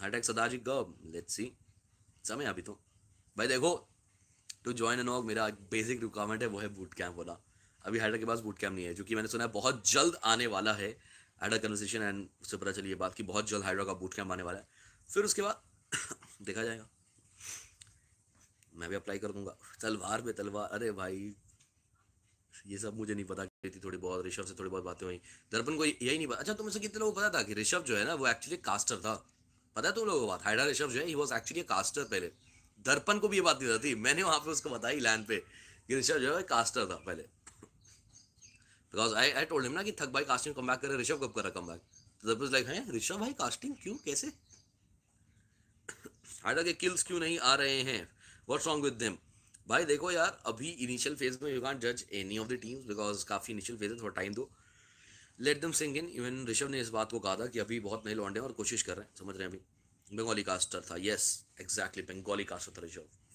high Sadaji Sadaji let's see समय अभी तो भाई देखो टू ज्वाइन एन ऑग मेरा बेसिक रिक्वायरमेंट है वो है बूट कैम्प वाला अभी हाइडर के पास बूट कैम्प नहीं है जो कि मैंने सुना है बहुत जल्द आने वाला है हाइडर कन्वर्सेशन एंड उससे पता चली ये बात की बहुत जल्द हाइड्रा का बूट कैम्प आने वाला है फिर उसके बाद देखा जाएगा मैं भी अप्लाई कर दूंगा तलवार पे तलवार अरे भाई ये सब मुझे नहीं पता थी थोड़ी बहुत ऋषभ से थोड़ी बहुत बातें हुई दर्पण को यही नहीं पता अच्छा तुम्हें से कितने लोगों को पता था कि ऋषभ जो है ना वो एक्चुअली कास्टर था पता है तुम लोगों को बात हाइडा ऋषभ जो है ही वॉज एक्चुअली कास्टर पहले दर्पण को भी ये बात नहीं थी मैंने वहां पे उसको बताई लैंड पे कि ऋषभ जो है कास्टर था पहले because I I told him ना कि थक भाई कास्टिंग कम बैक करे ऋषभ कब करा कम बैक तो दर्प लाइक है ऋषभ भाई कास्टिंग क्यों कैसे हाइडा के किल्स क्यों नहीं आ रहे हैं वॉट रॉन्ग विद दिम भाई देखो यार अभी इनिशियल फेज में यू कॉन्ट जज any of the teams because काफ़ी इनिशियल फेज है थोड़ा टाइम दो let them Singh in even Rishabh ने इस बात को कहा था कि अभी बहुत नए लौंडे हैं और कोशिश कर रहे हैं समझ रहे हैं अभी बंगाली कास्टर था यस एग्जैक्टली बंगाली कास्टर था रिजर्व